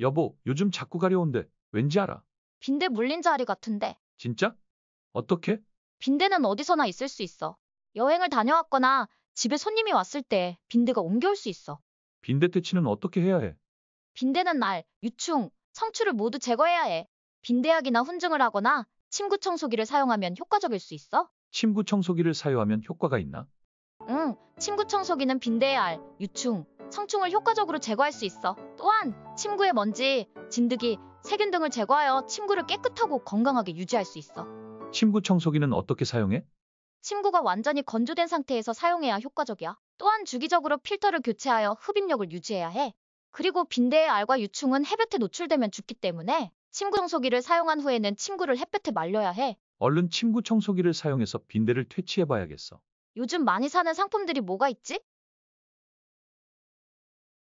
여보, 요즘 자꾸 가려운데 왠지 알아? 빈대 물린 자리 같은데. 진짜? 어떻게? 빈대는 어디서나 있을 수 있어. 여행을 다녀왔거나 집에 손님이 왔을 때 빈대가 옮겨올 수 있어. 빈대 퇴치는 어떻게 해야 해? 빈대는 날, 유충, 성추를 모두 제거해야 해. 빈대약이나 훈증을 하거나 침구 청소기를 사용하면 효과적일 수 있어. 침구 청소기를 사용하면 효과가 있나? 응, 침구 청소기는 빈대의 알, 유충, 성충을 효과적으로 제거할 수 있어. 또한 침구의 먼지, 진드기, 세균 등을 제거하여 침구를 깨끗하고 건강하게 유지할 수 있어. 침구 청소기는 어떻게 사용해? 침구가 완전히 건조된 상태에서 사용해야 효과적이야. 또한 주기적으로 필터를 교체하여 흡입력을 유지해야 해. 그리고 빈대의 알과 유충은 햇볕에 노출되면 죽기 때문에 침구 청소기를 사용한 후에는 침구를 햇볕에 말려야 해. 얼른 침구 청소기를 사용해서 빈대를 퇴치해봐야겠어. 요즘 많이 사는 상품들이 뭐가 있지?